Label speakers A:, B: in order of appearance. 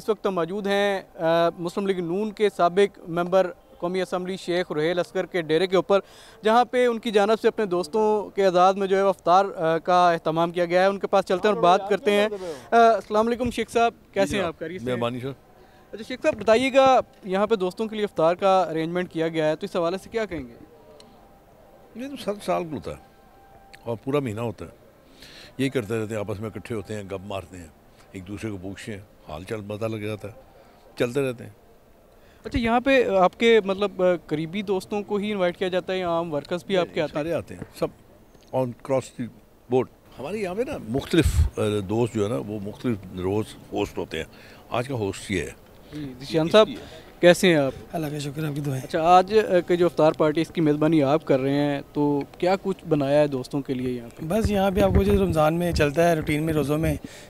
A: इस वक्त तो मौजूद हैं मुस्लिम लीग नून के सबक मेंबर कौमी असम्बली शेख रोहेल असगर के डेरे के ऊपर जहाँ पे उनकी जानब से अपने दोस्तों के आज़ाद में जो है अफ्तार का अहतमाम किया गया है उनके पास चलते हैं और बात करते हैं असलम शेख साहब कैसे हैं आप करिए मेहरबानी सर अच्छा शेख साहब बताइएगा यहाँ पे दोस्तों के लिए अफ्तार का अरेंजमेंट किया गया है तो इस हवाले से क्या कहेंगे
B: ये तो सात साल होता है और पूरा महीना होता है यही करते रहते हैं आपस में इकट्ठे होते हैं गप मारते हैं एक दूसरे को पूछें हाल चाल पता
A: लग जाता है चलते रहते हैं अच्छा यहाँ पे आपके मतलब करीबी दोस्तों को ही इनवाइट किया जाता है या आम वर्कर्स भी आपके आते हैं आते हैं सब ऑन क्रॉस द बोर्ड हमारे यहाँ पे ना
B: मुख्तलिफ दोस्त जो है ना वो मुख्तलिफ रोज़ होस्ट होते हैं आज का होस्ट ये है
A: जीशान साहब कैसे हैं आप अल्लाह का शुक्र आपकी दुआएं अच्छा आज के जो अफ्तार पार्टी इसकी मेज़बानी आप कर रहे हैं तो क्या कुछ बनाया है दोस्तों के लिए यहाँ पे बस यहाँ पे आपको जो रमज़ान में चलता है रूटीन में रोज़ों में